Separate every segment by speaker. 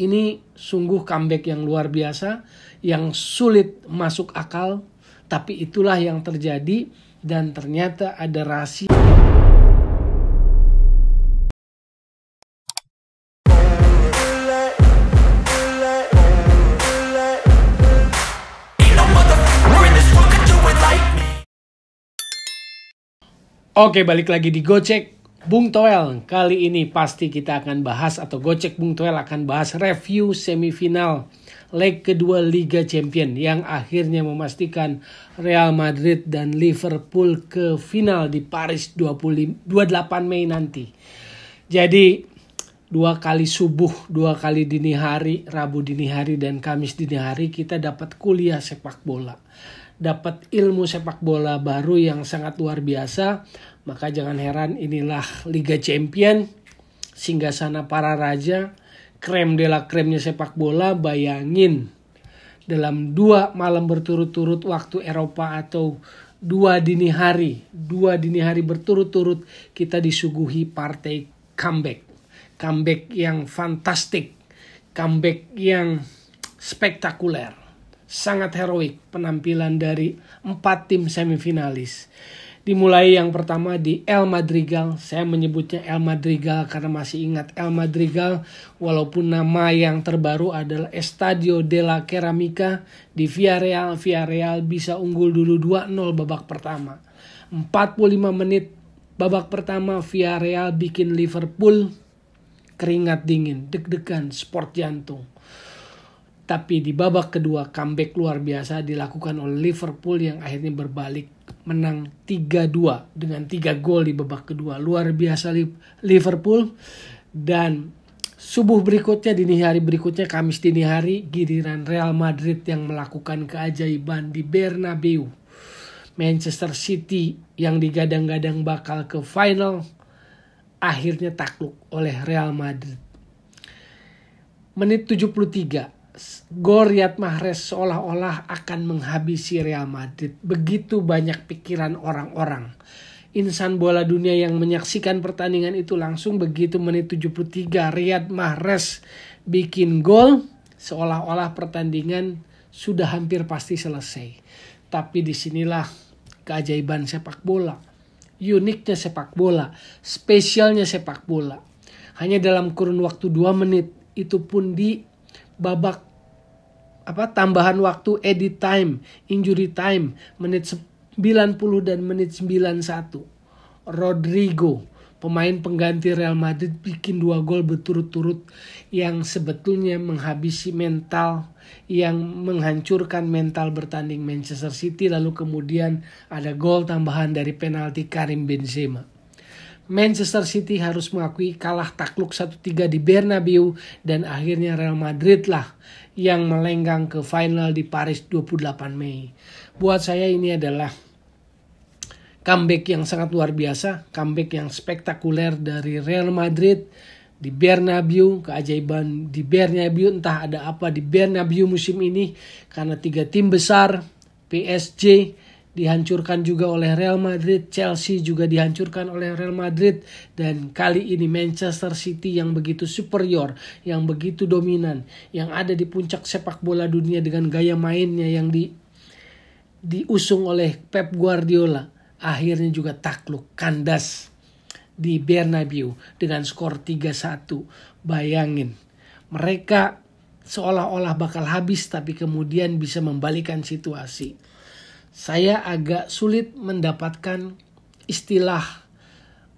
Speaker 1: Ini sungguh comeback yang luar biasa, yang sulit masuk akal, tapi itulah yang terjadi dan ternyata ada rahasia. Oke, balik lagi di Gocek Bung Toel, kali ini pasti kita akan bahas atau Gocek Bung Toel akan bahas review semifinal leg kedua Liga Champion yang akhirnya memastikan Real Madrid dan Liverpool ke final di Paris 25, 28 Mei nanti. Jadi dua kali subuh, dua kali dini hari, Rabu dini hari dan Kamis dini hari kita dapat kuliah sepak bola. Dapat ilmu sepak bola baru yang sangat luar biasa maka jangan heran inilah Liga Champion, sehingga sana para raja, krem de la kremnya sepak bola, bayangin dalam dua malam berturut-turut waktu Eropa atau dua dini hari, dua dini hari berturut-turut kita disuguhi partai comeback. Comeback yang fantastik, comeback yang spektakuler sangat heroik penampilan dari empat tim semifinalis dimulai yang pertama di El Madrigal. Saya menyebutnya El Madrigal karena masih ingat El Madrigal walaupun nama yang terbaru adalah Estadio de la Ceramica di Villarreal. Villarreal bisa unggul dulu 2-0 babak pertama. 45 menit babak pertama Villarreal bikin Liverpool keringat dingin, deg-degan, sport jantung. Tapi di babak kedua comeback luar biasa dilakukan oleh Liverpool yang akhirnya berbalik menang 3-2 dengan 3 gol di babak kedua. Luar biasa Liverpool dan subuh berikutnya dini hari berikutnya Kamis dini hari giliran Real Madrid yang melakukan keajaiban di Bernabeu. Manchester City yang digadang-gadang bakal ke final akhirnya takluk oleh Real Madrid. Menit 73 Goriat Mahrez seolah-olah akan menghabisi Real Madrid. Begitu banyak pikiran orang-orang. Insan bola dunia yang menyaksikan pertandingan itu langsung begitu menit 73 Riyad Mahrez bikin gol seolah-olah pertandingan sudah hampir pasti selesai. Tapi disinilah keajaiban sepak bola, uniknya sepak bola, spesialnya sepak bola. Hanya dalam kurun waktu 2 menit itu pun di babak apa tambahan waktu edit time, injury time menit 90 dan menit 91. Rodrigo, pemain pengganti Real Madrid bikin dua gol berturut-turut yang sebetulnya menghabisi mental yang menghancurkan mental bertanding Manchester City lalu kemudian ada gol tambahan dari penalti Karim Benzema. Manchester City harus mengakui kalah takluk 1-3 di Bernabeu dan akhirnya Real Madrid lah yang melenggang ke final di Paris 28 Mei. Buat saya ini adalah comeback yang sangat luar biasa, comeback yang spektakuler dari Real Madrid di Bernabeu, keajaiban di Bernabeu entah ada apa di Bernabeu musim ini karena tiga tim besar PSG, dihancurkan juga oleh Real Madrid, Chelsea juga dihancurkan oleh Real Madrid dan kali ini Manchester City yang begitu superior, yang begitu dominan, yang ada di puncak sepak bola dunia dengan gaya mainnya yang di diusung oleh Pep Guardiola akhirnya juga takluk kandas di Bernabeu dengan skor 3-1. Bayangin, mereka seolah-olah bakal habis tapi kemudian bisa membalikan situasi saya agak sulit mendapatkan istilah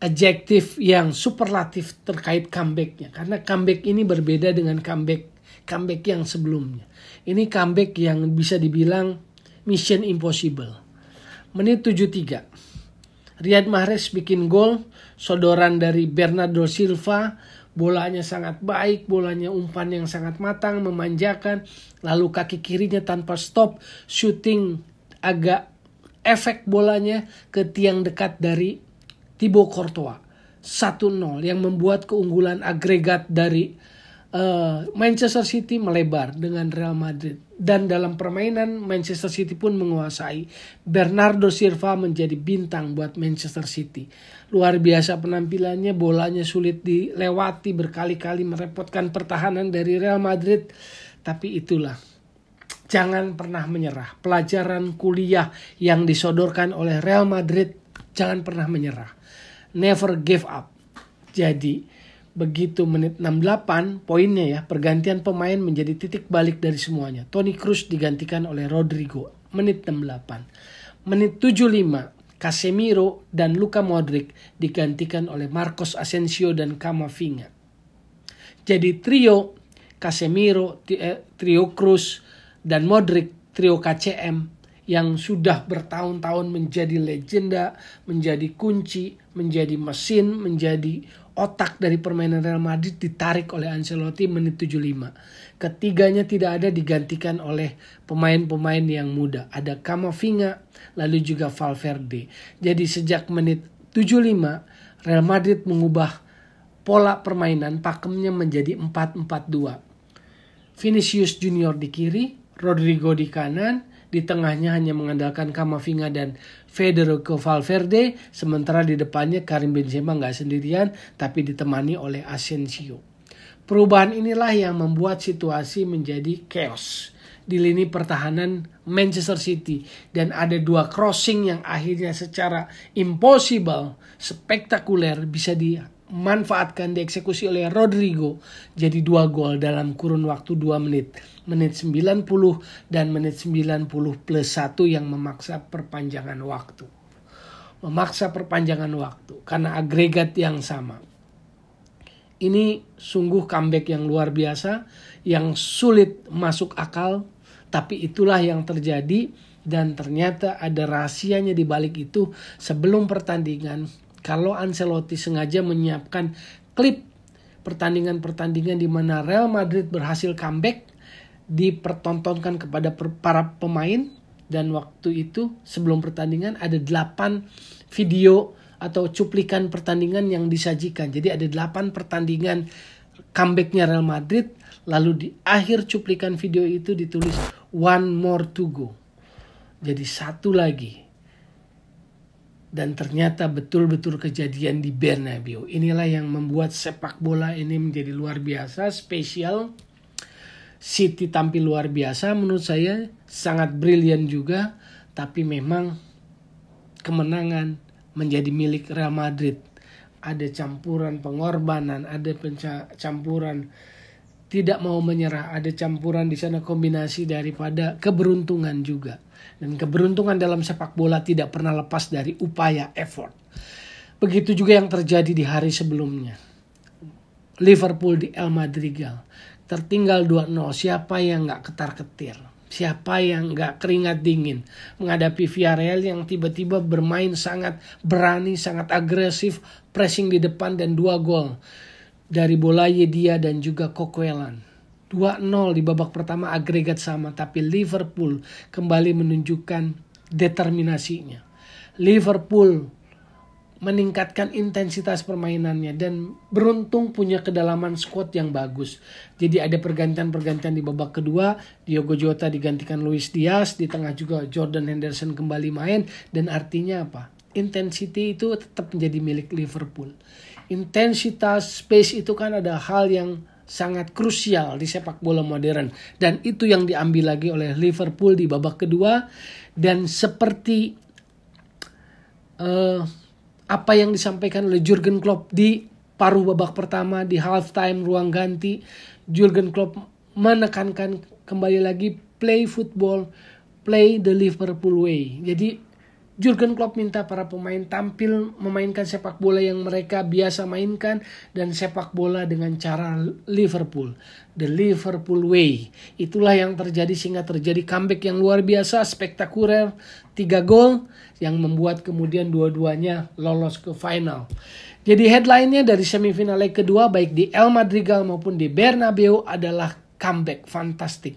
Speaker 1: adjektif yang superlatif terkait comebacknya karena comeback ini berbeda dengan comeback comeback yang sebelumnya ini comeback yang bisa dibilang mission impossible menit 73 Riyad Mahrez bikin gol sodoran dari Bernardo Silva bolanya sangat baik bolanya umpan yang sangat matang memanjakan lalu kaki kirinya tanpa stop shooting agak efek bolanya ke tiang dekat dari Thibaut Courtois 1-0 yang membuat keunggulan agregat dari uh, Manchester City melebar dengan Real Madrid dan dalam permainan Manchester City pun menguasai Bernardo Silva menjadi bintang buat Manchester City luar biasa penampilannya bolanya sulit dilewati berkali-kali merepotkan pertahanan dari Real Madrid tapi itulah jangan pernah menyerah. Pelajaran kuliah yang disodorkan oleh Real Madrid, jangan pernah menyerah. Never give up. Jadi, begitu menit 68 poinnya ya, pergantian pemain menjadi titik balik dari semuanya. Toni Kroos digantikan oleh Rodrigo menit 68. Menit 75 Casemiro dan Luka Modric digantikan oleh Marcos Asensio dan Kamavinga. Jadi trio Casemiro, eh, trio Cruz, dan Modric trio KCM yang sudah bertahun-tahun menjadi legenda, menjadi kunci, menjadi mesin, menjadi otak dari permainan Real Madrid ditarik oleh Ancelotti menit 75. Ketiganya tidak ada digantikan oleh pemain-pemain yang muda. Ada Camavinga, lalu juga Valverde. Jadi sejak menit 75, Real Madrid mengubah pola permainan pakemnya menjadi 4-4-2. Vinicius Junior di kiri, Rodrigo di kanan, di tengahnya hanya mengandalkan Kamavinga dan Federico Valverde, sementara di depannya Karim Benzema nggak sendirian tapi ditemani oleh Asensio. Perubahan inilah yang membuat situasi menjadi chaos di lini pertahanan Manchester City dan ada dua crossing yang akhirnya secara impossible, spektakuler bisa dia dimanfaatkan dieksekusi oleh Rodrigo jadi dua gol dalam kurun waktu 2 menit. Menit 90 dan menit 90 plus 1 yang memaksa perpanjangan waktu. Memaksa perpanjangan waktu karena agregat yang sama. Ini sungguh comeback yang luar biasa, yang sulit masuk akal, tapi itulah yang terjadi dan ternyata ada rahasianya di balik itu sebelum pertandingan kalau Ancelotti sengaja menyiapkan klip pertandingan-pertandingan di mana Real Madrid berhasil comeback dipertontonkan kepada para pemain dan waktu itu sebelum pertandingan ada 8 video atau cuplikan pertandingan yang disajikan. Jadi ada 8 pertandingan comebacknya Real Madrid lalu di akhir cuplikan video itu ditulis one more to go. Jadi satu lagi dan ternyata betul-betul kejadian di Bernabeu. Inilah yang membuat sepak bola ini menjadi luar biasa, spesial. City tampil luar biasa menurut saya, sangat brilian juga, tapi memang kemenangan menjadi milik Real Madrid. Ada campuran pengorbanan, ada campuran tidak mau menyerah, ada campuran di sana kombinasi daripada keberuntungan juga dan keberuntungan dalam sepak bola tidak pernah lepas dari upaya effort. Begitu juga yang terjadi di hari sebelumnya. Liverpool di El Madrigal. Tertinggal 2-0, siapa yang gak ketar-ketir? Siapa yang gak keringat dingin menghadapi Villarreal yang tiba-tiba bermain sangat berani, sangat agresif, pressing di depan dan dua gol dari bola Yedia dan juga Kokuelan 2-0 di babak pertama agregat sama tapi Liverpool kembali menunjukkan determinasinya. Liverpool meningkatkan intensitas permainannya dan beruntung punya kedalaman squad yang bagus. Jadi ada pergantian-pergantian di babak kedua, Diogo Jota digantikan Luis Diaz, di tengah juga Jordan Henderson kembali main dan artinya apa? Intensity itu tetap menjadi milik Liverpool. Intensitas space itu kan ada hal yang sangat krusial di sepak bola modern dan itu yang diambil lagi oleh Liverpool di babak kedua dan seperti uh, apa yang disampaikan oleh Jurgen Klopp di paruh babak pertama di halftime ruang ganti Jurgen Klopp menekankan kembali lagi play football play the Liverpool way jadi Jurgen Klopp minta para pemain tampil memainkan sepak bola yang mereka biasa mainkan dan sepak bola dengan cara Liverpool, the Liverpool way. Itulah yang terjadi sehingga terjadi comeback yang luar biasa, spektakuler, tiga gol yang membuat kemudian dua-duanya lolos ke final. Jadi headline-nya dari semifinal leg kedua baik di El Madrigal maupun di Bernabeu adalah comeback fantastik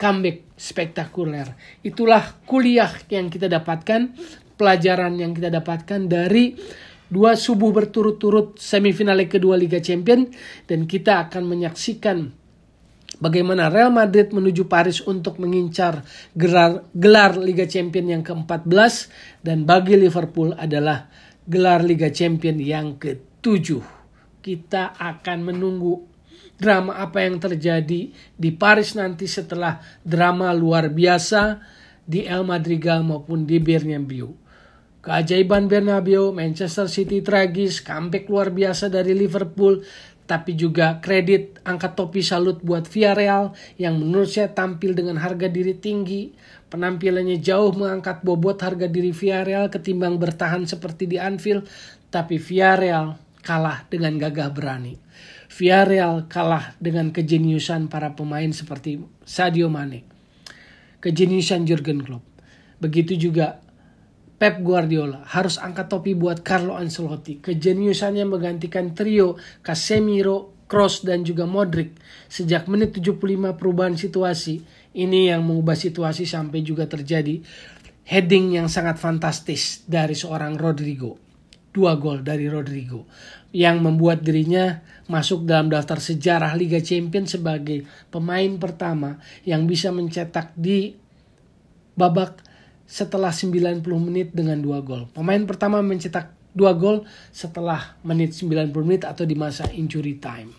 Speaker 1: comeback spektakuler. Itulah kuliah yang kita dapatkan, pelajaran yang kita dapatkan dari dua subuh berturut-turut semifinal kedua Liga Champions dan kita akan menyaksikan bagaimana Real Madrid menuju Paris untuk mengincar gelar, gelar Liga Champions yang ke-14 dan bagi Liverpool adalah gelar Liga Champions yang ke-7. Kita akan menunggu drama apa yang terjadi di Paris nanti setelah drama luar biasa di El Madrigal maupun di Bernabeu. Keajaiban Bernabeu, Manchester City tragis, comeback luar biasa dari Liverpool, tapi juga kredit angkat topi salut buat Villarreal yang menurut saya tampil dengan harga diri tinggi. Penampilannya jauh mengangkat bobot harga diri Villarreal ketimbang bertahan seperti di Anfield, tapi Villarreal kalah dengan gagah berani. Villarreal kalah dengan kejeniusan para pemain seperti Sadio Mane, kejeniusan Jurgen Klopp. Begitu juga Pep Guardiola harus angkat topi buat Carlo Ancelotti. Kejeniusannya menggantikan trio Casemiro, Kroos dan juga Modric. Sejak menit 75 perubahan situasi, ini yang mengubah situasi sampai juga terjadi heading yang sangat fantastis dari seorang Rodrigo. Dua gol dari Rodrigo yang membuat dirinya masuk dalam daftar sejarah Liga Champions sebagai pemain pertama yang bisa mencetak di babak setelah 90 menit dengan dua gol. Pemain pertama mencetak dua gol setelah menit 90 menit atau di masa injury time.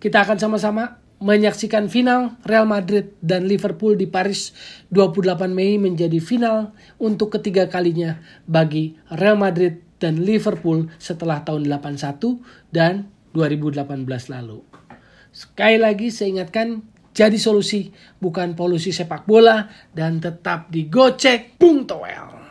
Speaker 1: Kita akan sama-sama menyaksikan final Real Madrid dan Liverpool di Paris 28 Mei menjadi final untuk ketiga kalinya bagi Real Madrid dan Liverpool setelah tahun 81 dan 2018 lalu. Sekali lagi saya ingatkan jadi solusi bukan polusi sepak bola dan tetap digocek Bung Toel.